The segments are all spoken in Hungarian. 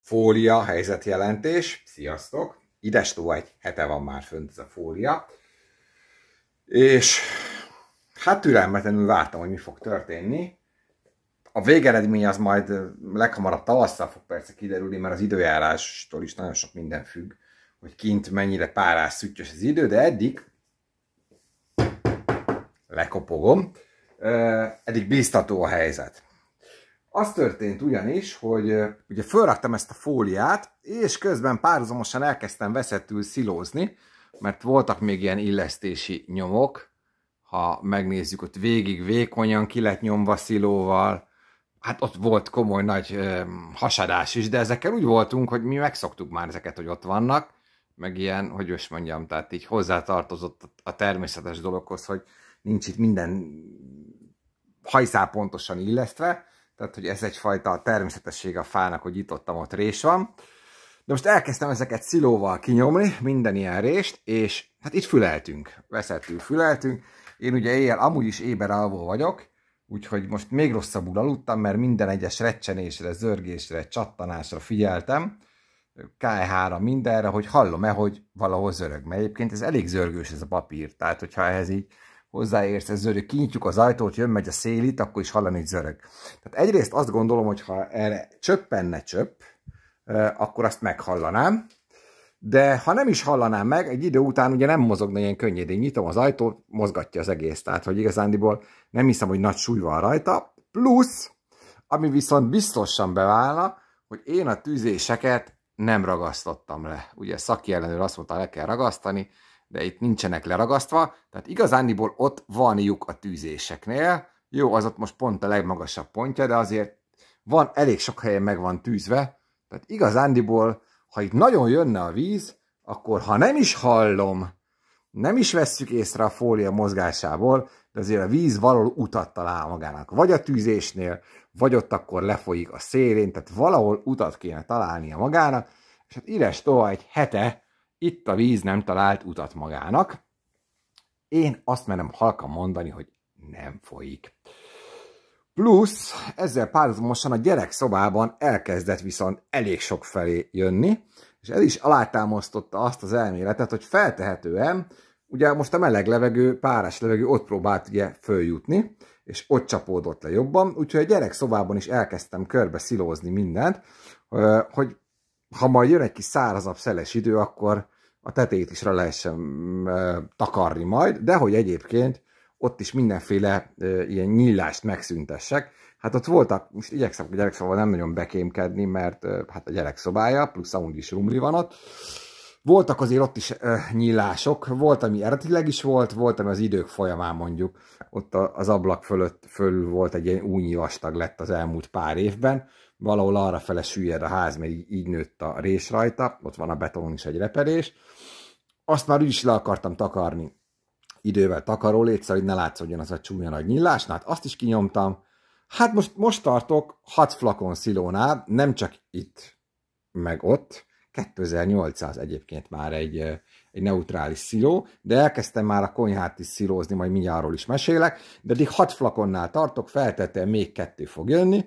Fólia helyzetjelentés. Sziasztok! Idestó egy hete van már fönt ez a fólia. És hát türelmetlenül vártam, hogy mi fog történni. A végeredmény az majd leghamarabb tavasszal fog persze kiderülni, mert az időjárástól is nagyon sok minden függ, hogy kint mennyire párás, szüttyös az idő, de eddig lekopogom eddig bíztató a helyzet. Az történt ugyanis, hogy ugye fölraktam ezt a fóliát, és közben párhuzamosan elkezdtem veszettül szilózni, mert voltak még ilyen illesztési nyomok, ha megnézzük, ott végig vékonyan ki lett nyomva szilóval, hát ott volt komoly nagy ö, hasadás is, de ezekkel úgy voltunk, hogy mi megszoktuk már ezeket, hogy ott vannak, meg ilyen, hogy is mondjam, tehát így hozzátartozott a természetes dologhoz, hogy nincs itt minden hajszál pontosan illesztve, tehát hogy ez egyfajta természetesség a fának, hogy itt ott ott rés van. De most elkezdtem ezeket szilóval kinyomni, minden ilyen rést, és hát itt füleltünk, veszettül füleltünk. Én ugye éjjel amúgy is éber alvó vagyok, úgyhogy most még rosszabbul aludtam, mert minden egyes recsenésre, zörgésre, csattanásra figyeltem, k 3 e mindenre, hogy hallom-e, hogy valahol zörög. Mert egyébként ez elég zörgős ez a papír, tehát hogyha ehhez így hozzáérsz, ez zörög, kinyitjuk az ajtót, jön, megy a szélit, akkor is hallani, hogy zörög. Tehát egyrészt azt gondolom, hogy ha erre csöppenne csöpp, akkor azt meghallanám, de ha nem is hallanám meg, egy idő után ugye nem mozogna ilyen könnyedén, nyitom az ajtót, mozgatja az egész, tehát hogy igazándiból nem hiszem, hogy nagy súly van rajta, plusz, ami viszont biztosan beválna, hogy én a tűzéseket nem ragasztottam le. Ugye szaki ellenőr azt mondta, le kell ragasztani, de itt nincsenek leragasztva, tehát igazándiból ott van lyuk a tűzéseknél. Jó, az ott most pont a legmagasabb pontja, de azért van, elég sok helyen meg van tűzve, tehát igazándiból, ha itt nagyon jönne a víz, akkor ha nem is hallom, nem is vesszük észre a fólia mozgásából, de azért a víz valahol utat talál magának. Vagy a tűzésnél, vagy ott akkor lefolyik a szélén, tehát valahol utat kéne találnia magának, és hát ires tovább egy hete itt a víz nem talált utat magának. Én azt merem halkan mondani, hogy nem folyik. Plusz ezzel párhuzamosan a gyerek szobában elkezdett viszont elég sok felé jönni, és ez is alátámasztotta azt az elméletet, hogy feltehetően, ugye most a meleg levegő, párás levegő ott próbált ugye följutni, és ott csapódott le jobban, úgyhogy a gyerek szobában is elkezdtem körbe szilózni mindent, hogy ha majd jön egy kis szárazabb, szeles idő, akkor a tetét is rá lehessen takarni majd, de hogy egyébként ott is mindenféle ö, ilyen nyílást megszüntessek. Hát ott voltak, most igyekszem a gyerekszobában nem nagyon bekémkedni, mert ö, hát a gyerekszobája, plusz amúgy is rumli van ott. Voltak azért ott is ö, nyílások, volt, ami eredetileg is volt, volt, ami az idők folyamán mondjuk, ott a, az ablak fölött fölül volt egy ilyen új vastag lett az elmúlt pár évben, valahol arra fele süllyed a ház, mert így, így nőtt a rés rajta, ott van a betonon is egy repedés. Azt már úgyis le akartam takarni idővel takaró létszer, hogy ne látszódjon az a csúnya nagy nyillás, hát azt is kinyomtam. Hát most, most tartok 6 flakon szilónál, nem csak itt, meg ott, 2800 egyébként már egy, egy neutrális sziló, de elkezdtem már a konyhát is szilózni, majd mindjárt is mesélek, de eddig 6 flakonnál tartok, feltettem még kettő fog jönni,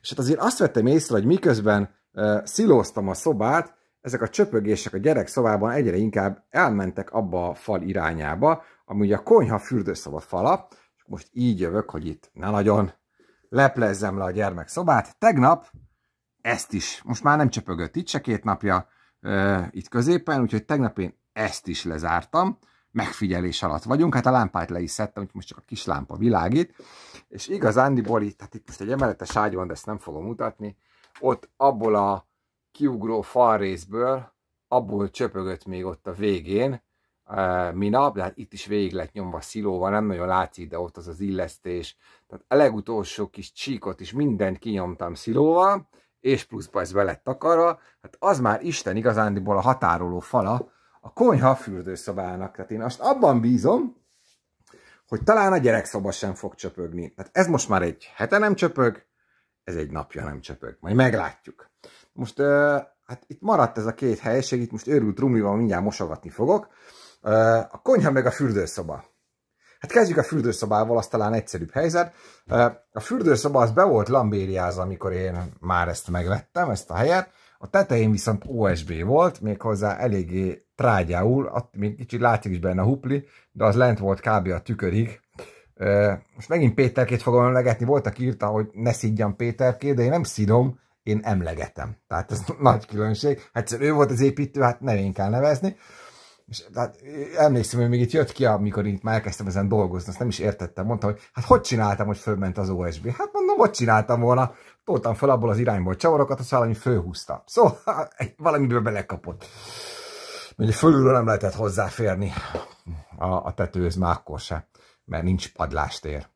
és hát azért azt vettem észre, hogy miközben uh, szilóztam a szobát, ezek a csöpögések a gyerek szobában egyre inkább elmentek abba a fal irányába, ami ugye a konyha fürdőszoba fala, most így jövök, hogy itt ne nagyon leplezzem le a gyermek szobát. Tegnap ezt is, most már nem csöpögött itt se két napja, e, itt középen, úgyhogy tegnap én ezt is lezártam, megfigyelés alatt vagyunk, hát a lámpát le is szedtem, úgyhogy most csak a kis lámpa világít, és igazándiból itt, tehát itt most egy emeletes ágy van, de ezt nem fogom mutatni, ott abból a kiugró falrészből, abból csöpögött még ott a végén, minap, de hát itt is végig lett nyomva szilóval, nem nagyon látszik, de ott az az illesztés. Tehát a legutolsó kis csíkot is mindent kinyomtam szilóval, és pluszba ez lett takarva, hát az már Isten igazándiból a határoló fala a konyha fürdőszobának. Tehát én azt abban bízom, hogy talán a gyerekszoba sem fog csöpögni. Hát ez most már egy hete nem csöpög, ez egy napja nem csöpög. Majd meglátjuk. Most hát itt maradt ez a két helység, itt most őrült rumlival mindjárt mosogatni fogok. A konyha meg a fürdőszoba. Hát kezdjük a fürdőszobával, az talán egyszerűbb helyzet. A fürdőszoba az be volt lambériázva, amikor én már ezt megvettem, ezt a helyet. A tetején viszont OSB volt, méghozzá eléggé trágyául, még kicsit látszik is benne a hupli, de az lent volt kb. a tükörig. Most megint Péterkét fogom emlegetni, voltak írta, hogy ne szidjam Péterkét, de én nem szidom, én emlegetem. Tehát ez nagy különbség. Hát ő volt az építő, hát nevén kell nevezni. És hát, emlékszem, hogy még itt jött ki, amikor itt már elkezdtem ezen dolgozni, azt nem is értettem. Mondtam, hogy hát hogy csináltam, hogy fölment az OSB? Hát mondom, hogy csináltam volna. Toltam fel abból az irányból csavarokat, azt valami fölhúzta. Szóval valamiből belekapott. Ugye fölülről nem lehetett hozzáférni a, a tetőhöz már akkor se, mert nincs padlástér.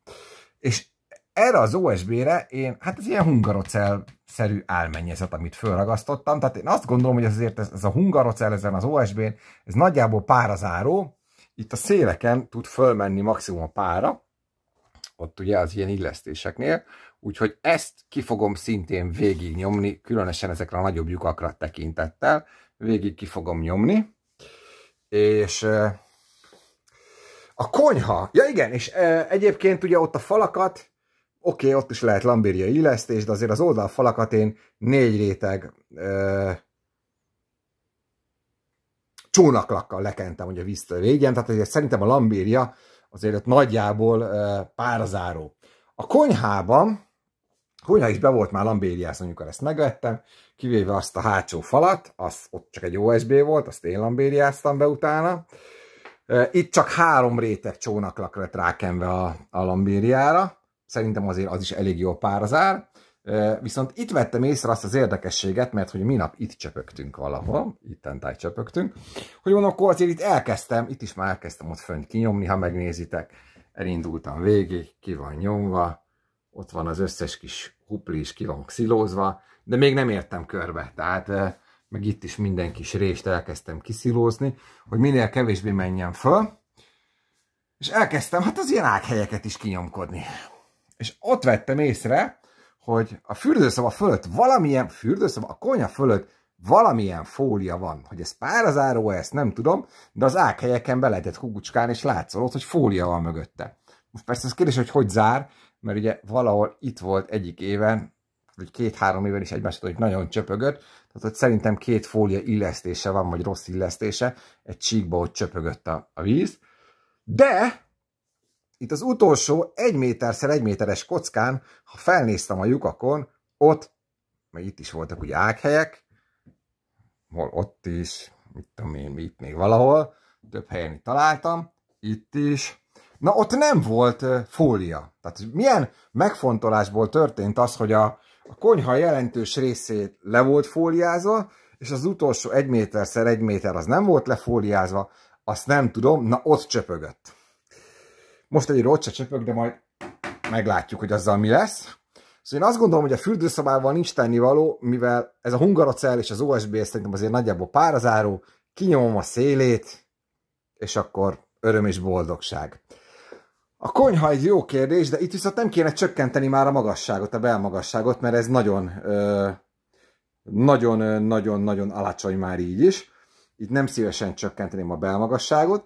És erre az OSB-re én, hát ez ilyen hungarocel szerű álmennyezet, amit fölragasztottam. Tehát én azt gondolom, hogy azért ez, ez a hungarocel ezen az OSB-n, ez nagyjából párazáró, itt a széleken tud fölmenni maximum a pára, ott ugye az ilyen illesztéseknél, úgyhogy ezt ki fogom szintén nyomni, különösen ezekre a nagyobb lyukakra tekintettel, végig ki fogom nyomni, és a konyha, ja igen, és egyébként ugye ott a falakat Oké, okay, ott is lehet lambírja illesztés, de azért az oldalfalakat én négy réteg ö, csónaklakkal lekentem, hogy a víztől védjem, tehát azért szerintem a lambírja azért ott nagyjából ö, párzáró. A konyhában, a konyha is be volt már lambériász, amikor ezt megvettem, kivéve azt a hátsó falat, az ott csak egy OSB volt, azt én lambériáztam be utána. Itt csak három réteg csónaklak lett rákenve a, a lambériára szerintem azért az is elég jó párzár. Viszont itt vettem észre azt az érdekességet, mert hogy minap itt csöpögtünk valahol, itt táj csöpögtünk, hogy mondom, akkor azért itt elkezdtem, itt is már elkezdtem ott fönt kinyomni, ha megnézitek, elindultam végig, ki van nyomva, ott van az összes kis hupli is ki van xilózva, de még nem értem körbe, tehát meg itt is minden kis rést elkezdtem kiszilózni, hogy minél kevésbé menjen föl, és elkezdtem hát az ilyen ághelyeket is kinyomkodni és ott vettem észre, hogy a fürdőszoba fölött valamilyen, fürdőszoba, a konyha fölött valamilyen fólia van, hogy ez párazáró -e, ezt nem tudom, de az ákhelyeken be lehetett kukucskálni, és látszolott, hogy fólia van mögötte. Most persze az kérdés, hogy hogy zár, mert ugye valahol itt volt egyik éven, vagy két-három éven is egymást, hogy nagyon csöpögött, tehát hogy szerintem két fólia illesztése van, vagy rossz illesztése, egy csíkba ott csöpögött a, a víz, de itt az utolsó egy méterszer egy méteres kockán, ha felnéztem a lyukakon, ott, mert itt is voltak ugye ághelyek, hol ott is, mit tudom én, itt még valahol, több helyen itt találtam, itt is. Na ott nem volt fólia. Tehát milyen megfontolásból történt az, hogy a, a konyha jelentős részét le volt fóliázva, és az utolsó egy méterszer egy méter az nem volt lefóliázva, azt nem tudom, na ott csöpögött. Most egy rocsa csöpök, de majd meglátjuk, hogy azzal mi lesz. Szóval én azt gondolom, hogy a fürdőszobával nincs tennivaló, mivel ez a hungarocel és az OSB szerintem azért nagyjából párazáró, kinyomom a szélét, és akkor öröm és boldogság. A konyha egy jó kérdés, de itt viszont nem kéne csökkenteni már a magasságot, a belmagasságot, mert ez nagyon, nagyon-nagyon-nagyon alacsony már így is. Itt nem szívesen csökkenteném a belmagasságot.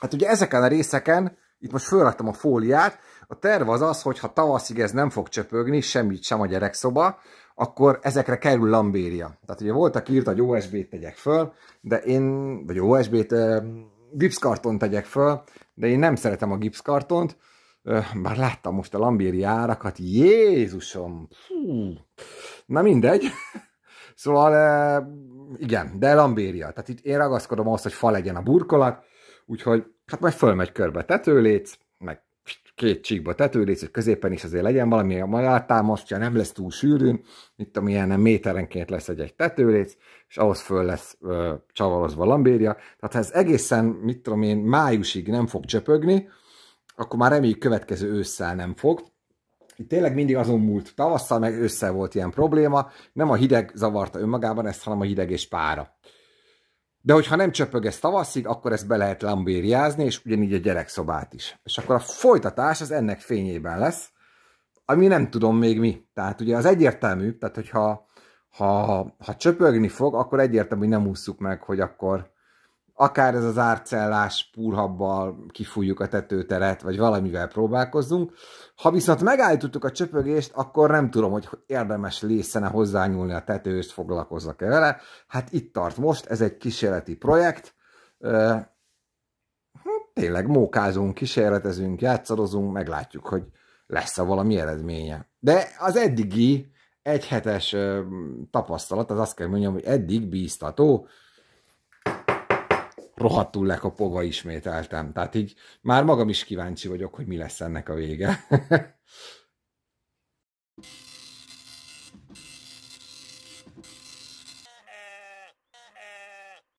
Hát ugye ezeken a részeken itt most fölraktam a fóliát, a terv az az, hogy ha tavaszig ez nem fog csöpögni, semmit sem a gyerekszoba, akkor ezekre kerül lambéria. Tehát ugye voltak írt, hogy OSB-t tegyek föl, de én, vagy OSB-t, eh, gipszkartont tegyek föl, de én nem szeretem a gipszkartont, bár láttam most a lambéria árakat, Jézusom! Hú. Na mindegy. Szóval igen, de lambéria. Tehát itt én ragaszkodom ahhoz, hogy fa legyen a burkolat, úgyhogy hát majd fölmegy körbe tetőléc, meg két csíkba tetőléc, hogy középen is azért legyen valami, majd támasztja, nem lesz túl sűrűn, itt amilyen nem méterenként lesz egy-egy tetőléc, és ahhoz föl lesz ö, csavarozva lambérja. Tehát ha ez egészen, mit tudom én, májusig nem fog csöpögni, akkor már reméljük következő ősszel nem fog. Itt tényleg mindig azon múlt tavasszal, meg ősszel volt ilyen probléma, nem a hideg zavarta önmagában ezt, hanem a hideg és pára. De hogyha nem csöpög ez tavaszig, akkor ezt be lehet lambériázni, és ugyanígy a gyerekszobát is. És akkor a folytatás az ennek fényében lesz, ami nem tudom még mi. Tehát ugye az egyértelmű, tehát hogyha ha, ha csöpögni fog, akkor egyértelmű, hogy nem ússzuk meg, hogy akkor akár ez az árcellás púrhabbal kifújjuk a tetőteret, vagy valamivel próbálkozzunk. Ha viszont megállítottuk a csöpögést, akkor nem tudom, hogy érdemes lészene hozzányúlni a tetőst, foglalkozzak-e vele. Hát itt tart most, ez egy kísérleti projekt. Hát tényleg mókázunk, kísérletezünk, játszadozunk, meglátjuk, hogy lesz-e valami eredménye. De az eddigi egyhetes tapasztalat, az azt kell mondjam, hogy eddig bíztató, rohadtul lekopogva ismételtem. Tehát így már magam is kíváncsi vagyok, hogy mi lesz ennek a vége.